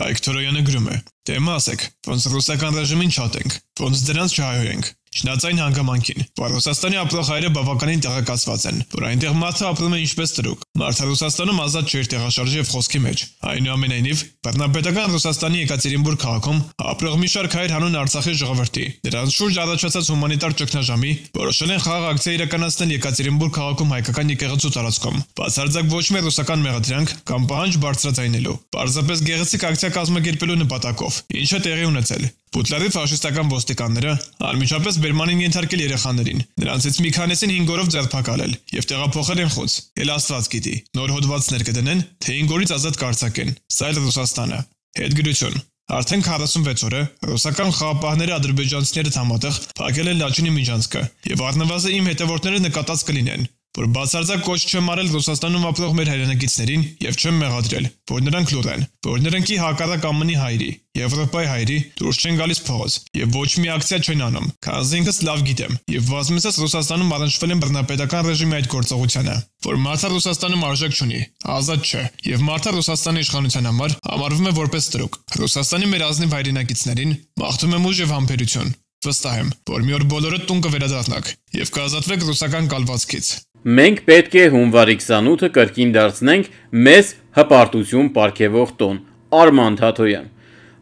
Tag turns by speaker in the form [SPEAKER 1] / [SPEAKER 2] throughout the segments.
[SPEAKER 1] Հայկ Թորոյանը գրում է. Դե մասեք, ոնց ռուսական ռեժիմին շատ ենք, ոնց դրանց չհայր ենք։ Չնայած այն հանգամանքին, որ Ռուսաստանի ապրող հայերը բավականին տեղեկացված են, որ այնտեղ մարդը ապրում է ինչպես ծրուկ։ Մարդը Ռուսաստանում ազատ չէր տեղաշարժի եւ խոսքի մեջ։ Այնուամենայնիվ, բռնապետական Ռուսաստանի Եկատերինբուրգ քաղաքում ապրող մի շարք հայր հանուն Արցախի ժողովրդի, դրանց շուրջ առաջացած հումանիտար ճգնաժամի որոշել են խաղաղ ակցիա իրականացնել Եկատերինբուրգ քաղաքում հայկական եկեղեցու տարածքում։ Բացարձակ ոչ մի ռուսական մեղադրանք կամ պահանջ բարձրացնելու, բարձրապես գեղեցիկ ակցիա կազմակերպելու նպատակով։ Ինչը տեղի ունեցել։ Պուտլարի ֆաշիստական ոստիկանները անմիջապես Բերմանին ենթարկել երեխաներին։ Նրանցից մի քանիսին 5 օրով ձերբակալել եւ տեղափոխել են Խոց։ Էլ Աստված գիտի, նոր հոդվածներ կդնեն, թե 5 օրից ազատ կարձակեն։ Սա էլ Ռուսաստանը։ Հետգրություն։ Արդեն 46 օրը ռուսական խաղապահները ադրբեջանցիները համատեղ փակել են Լաչինի միջանցքը եւ առնվազն իմ հետևորդները նկատած կլինեն որ բացարձակ կոչ չեմ արել Ռուսաստանում ապրող մեր հայրենակիցներին եւ չեմ մեղադրել, որ նրանք լուր են, որ նրանքի հակառակ ԱՄՆ-ի հայրի, Եվրոպայի հայրի դուրս չեն գալիս փողոց եւ ոչ մի ակցիա չեն անում, քանզի ինքս լավ գիտեմ եւ բազմիցս Ռուսաստանում առնչվել են բռնապետական ռեժիմի այդ գործողությանը, որ մարդը Ռուսաստանում արժեք չունի, ազատ չէ եւ մարդը Ռուսաստանի իշխանության համար համարվում է որպես դրուկ։ Ռուսաստանի մեր ազնիվ հայրենակիցներին մաղթում եմ ուժ եւ համբերություն։ Վստահ եմ, որ մի օր բոլորը տուն կվերադառնաք եւ կազատվեք ռուսական կալվածքից։
[SPEAKER 2] Մենք պետք է հունվարի 28-ը կրկին դարձնենք մեզ հպարտություն ապարգևող տոն։ Արման Թաթոյան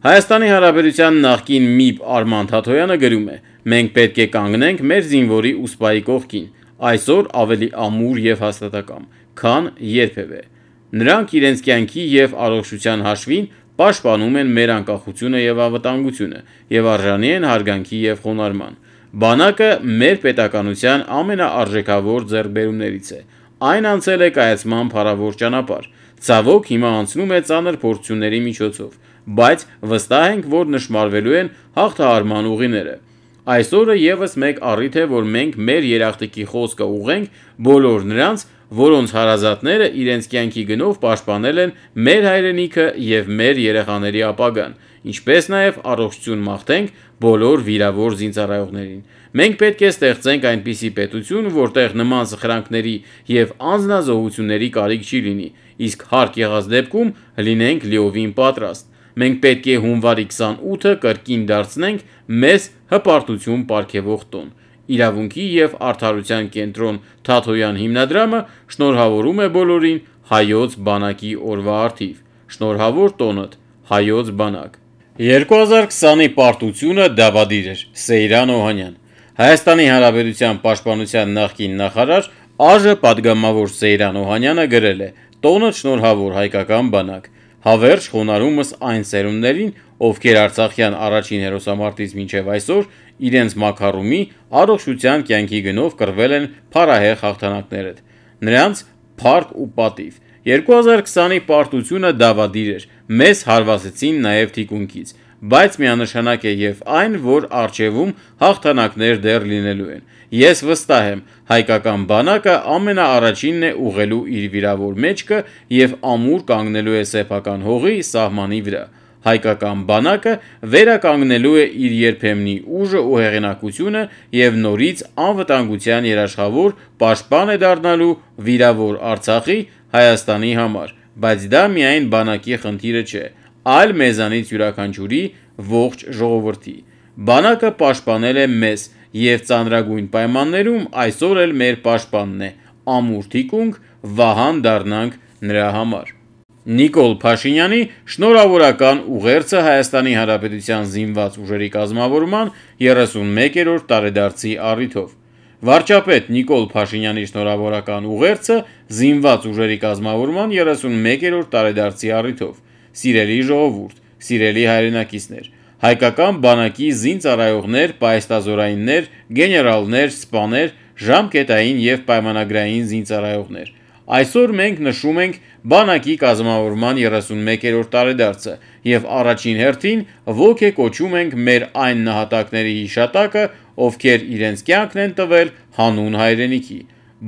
[SPEAKER 2] Հայաստանի Հանրապետության նախկին ՄԻԲ Արման Թաթոյանը գրում է. Մենք պետք է կանգնենք մեր զինվորի ուսպայի կողքին, այսօր ավելի ամուր եւ հաստատակամ, քան երբևէ։ Նրանք իրենց կյանքի եւ առողջության հաշվին պաշտպանում են մեր անկախությունը եւ անվտանգությունը եւ արժանի են հարգանքի եւ խոնարհման։ Բանակը մեր պետականության ամենաարժեքավոր ձեռքբերումներից է։ Այն անցել է կայացման փառավոր ճանապարհ։ Ցավոք հիմա անցնում է ծանր փորձությունների միջոցով, բայց վստահ ենք, որ նշмарվելու են հաղթահարման ուղիները։ Այսօրը եւս մեկ առիթ է, որ մենք մեր երախտիկի խոսքը ուղենք բոլոր նրանց, որոնց հարազատները իրենց կյանքի գնով պաշտպանել են մեր հայրենիքը եւ մեր երեխաների ապագան, ինչպես նաեւ առողջություն մաղթենք բոլոր վիրավոր զինծառայողներին։ Մենք պետք է ստեղծենք այնպիսի պետություն, որտեղ նման սխրանքների եւ անznազողությունների կարիք չի լինի, իսկ հարկ եղած դեպքում լինենք լիովին պատրաստ։ Մենք պետք է հունվարի 28-ը կրկին դարձնենք մեզ հպարտություն ապարգևող տոն։ Իրավունքի եւ արդարության կենտրոն Թաթոյան հիմնադրամը շնորհավորում է բոլորին հայոց բանակի օրվա արթիվ։ Շնորհավոր տոնդ հայոց բանակ։ 2020-ի պարտությունը դավադիր էր Սեյրան Օհանյան։ Հայաստանի Հանրապետության պաշտպանության նախկին նախարար ԱԺ падգամավոր Սեյրան Օհանյանը գրել է. «Տոնը շնորհավոր հայկական բանակ։ Հավերժ խոնարհումս այն սերունդներին, ովքեր Արցախյան առաջին հերոսամարտից մինչև այսօր իրենց մակարումի առողջության կյանքի գնով կրվել են փարահեղ հաղթանակներդ։ Նրանց փառք ու պատիվ» 2020-ի պարտությունը դավադիր էր, մեզ հարվածեցին նաև թիկունքից, բայց միանշանակ է և այն, որ առջևում հաղթանակներ դեռ լինելու են։ Ես վստահ եմ, հայկական բանակը ամենաառաջինն է ուղղելու իր վիրավոր մեջքը և ամուր կանգնելու է սեփական հողի սահմանի վրա։ Հայկական բանակը վերականգնելու է իր երբեմնի ուժը ու հեղինակությունը և նորից անվտանգության երաշխավոր պաշտպան է դառնալու վիրավոր Արցախի Հայաստանի համար, բայց դա միայն բանակի խնդիրը չէ, այլ մեզանից յուրաքանչյուրի ողջ ժողովրդի։ Բանակը պաշտպանել է մեզ եւ ծանրագույն պայմաններում այսօր էլ մեր պաշտպանն է։ Ամուր թիկունք վահան դառնանք նրա համար։ Նիկոլ Փաշինյանի շնորհավորական ուղերձը Հայաստանի Հանրապետության զինված ուժերի կազմավորման 31-րդ տարեդարձի առիթով Վարչապետ Նիկոլ Փաշինյանի շնորհավորական ուղերձը զինված ուժերի կազմավորման 31-րդ տարեդարձի առիթով։ Սիրելի ժողովուրդ, սիրելի հայրենակիցներ, հայկական բանակի զինծառայողներ, պայստազորայիններ, գեներալներ, սպաներ, ժամկետային եւ պայմանագրային զինծառայողներ։ Այսօր մենք նշում ենք բանակի կազմավորման 31-րդ տարեդարձը եւ առաջին հերթին ոգ է կոչում ենք մեր այն նահատակների հիշատակը, ովքեր իրենց կյանքն են տվել հանուն հայրենիքի։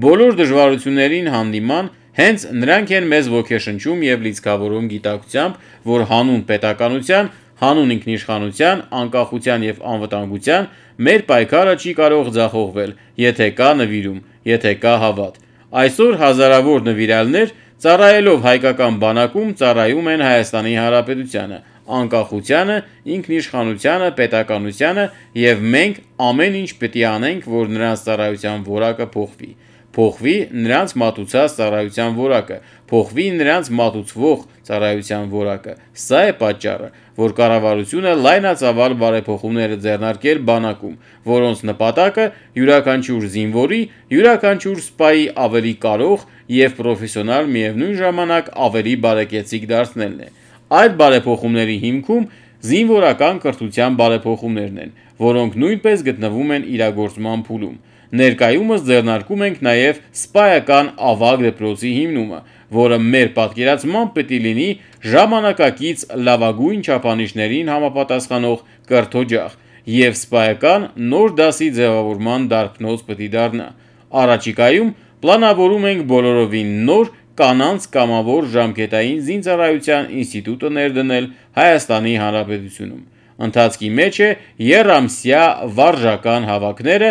[SPEAKER 2] Բոլոր դժվարություններին հանդիման հենց նրանք են մեզ ոգեշնչում եւ լիցքավորում գիտակցությամբ, որ հանուն պետականության, հանուն ինքնիշխանության, անկախության եւ անվտանգության մեր պայքարը չի կարող ձախողվել, եթե կա նվիրում, եթե կա հավատ։ Այսօր հազարավոր նվիրալներ ծառայելով հայկական բանակում ծառայում են Հայաստանի Հանրապետությանը անկախությանը, ինքնիշխանությանը, պետականությանը եւ մենք ամեն ինչ պիտի անենք, որ նրանց ծառայության որակը փոխվի։ Փոխվի նրանց մատուցած ծառայության որակը, փոխվի նրանց մատուցվող ծառայության որակը։ Սա է պատճառը, որ կառավարությունը լայնածավալ բարեփոխումները ձեռնարկել բանակում, որոնց նպատակը յուրաքանչյուր զինվորի, յուրաքանչյուր սպայի ավելի կարող եւ պրոֆեսիոնալ միևնույն ժամանակ ավելի բարեկեցիկ դարձնելն է։ Այդ բարեփոխումների հիմքում զինվորական կրթության բարեփոխումներն են, որոնք նույնպես գտնվում են իրագործման փուլում։ Ներկայումս ձեռնարկում ենք նաև սպայական ավագ դպրոցի հիմնումը, որը մեր պատկերացմամբ պետք է լինի ժամանակակից լավագույն չափանիշներին համապատասխանող կրթօջախ եւ սպայական նոր դասի ձևավորման դարբնոց պետք դառնա։ Առաջիկայում պլանավորում ենք բոլորովին նոր կանանց կամավոր ժամկետային զինծառայության ինստիտուտը ներդնել Հայաստանի Հանրապետությունում։ Ընթացքի մեջ է երամսյա վարժական հավաքները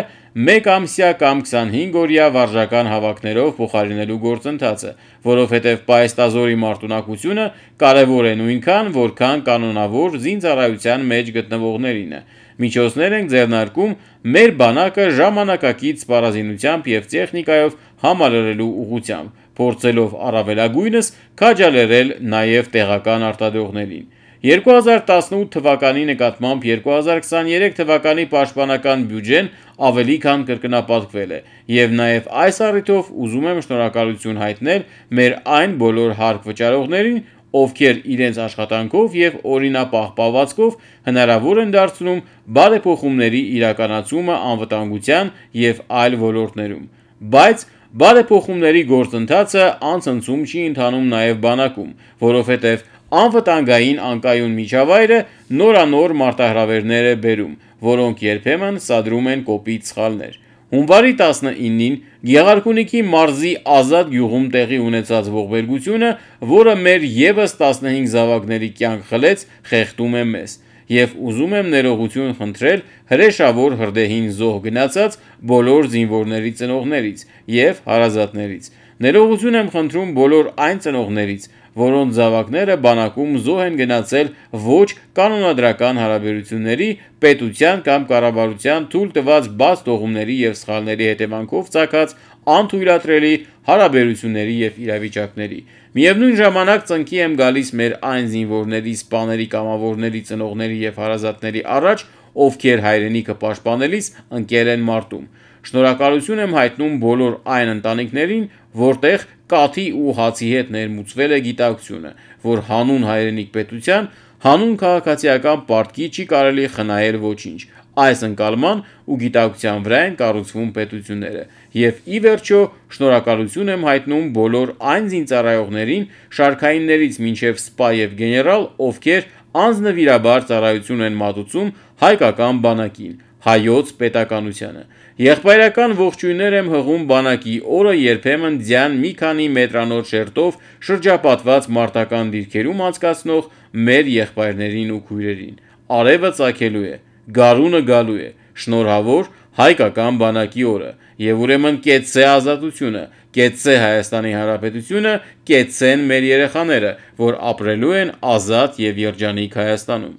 [SPEAKER 2] մեկ ամսյա կամ 25 օրյա վարժական հավաքներով փոխարինելու գործընթացը, որովհետև պայստազորի մարտունակությունը կարևոր է նույնքան, որքան կանոնավոր զինծառայության մեջ գտնվողներինը։ Միջոցներ ենք ձեռնարկում մեր բանակը ժամանակակից սպառազինությամբ եւ տեխնիկայով համալրելու ուղղությամբ փորձելով առավելագույնս քաջալերել նաև տեղական արտադրողներին։ 2018 թվականի նկատմամբ 2023 թվականի պաշտպանական բյուջեն ավելի քան կրկնապատկվել է եւ նաեւ այս առիթով ուզում եմ շնորհակալություն հայտնել մեր այն բոլոր հարկ վճարողներին, ովքեր իրենց աշխատանքով եւ օրինապահպավացկով հնարավոր են դարձնում բարեփոխումների իրականացումը անվտանգության եւ այլ ոլորտներում։ Բայց Բարեփոխումների գործընթացը անցնցում չի ընթանում նաև բանակում, որովհետև անվտանգային անկայուն միջավայրը նորանոր մարտահրավերներ է բերում, որոնք երբեմն սադրում են կոպիտ սխալներ։ Հունվարի 19-ին Գեղարքունիքի մարզի ազատ գյուղում տեղի ունեցած ողբերգությունը, որը մեր եւս 15 զավակների կյանք խլեց, խեղդում է մեզ եւ ուզում եմ ներողություն խնդրել հրեշավոր հրդեհին զոհ գնացած բոլոր զինվորների ծնողներից եւ հարազատներից։ Ներողություն եմ խնդրում բոլոր այն ծնողներից, որոնց զավակները բանակում զոհ են գնացել ոչ կանոնադրական հարաբերությունների, պետության կամ կառավարության թույլ տված բաց թողումների եւ սխալների հետևանքով ցակած անթույլատրելի հարաբերությունների եւ իրավիճակների։ Միևնույն ժամանակ ծնկի եմ գալիս մեր այն զինվորների, սպաների, կամավորների, ծնողների եւ հարազատների առաջ, ովքեր հայրենիքը պաշտպանելիս ընկել են մարտում։ Շնորհակալություն եմ հայտնում բոլոր այն ընտանիքներին, որտեղ կաթի ու հացի հետ ներմուծվել է գիտակցությունը, որ հանուն հայրենիք պետության, հանուն քաղաքացիական պարտքի չի կարելի խնայել ոչինչ։ Այս ընկալման ու գիտակցության վրա են կառուցվում պետությունները։ Եվ ի վերջո, շնորհակալություն եմ հայտնում բոլոր այն զինծառայողներին, շարքայիններից մինչև սպա եւ գեներալ, ովքեր անձնվիրաբար ծառայություն են մատուցում հայկական բանակին, հայոց պետականությանը։ Եղբայրական ողջույններ եմ հղում բանակի օրը երբեմն ձյան մի քանի մետրանոց շերտով շրջապատված մարտական դիրքերում անցկացնող մեր եղբայրներին ու քույրերին։ Արևը ծագելու է։ Գարունը գալու է, շնորհավոր հայկական բանակի օրը, եւ ուրեմն կեց է ազատությունը, կեց է Հայաստանի Հանրապետությունը, կեց են մեր երեխաները, որ ապրելու են ազատ եւ երջանիկ Հայաստանում։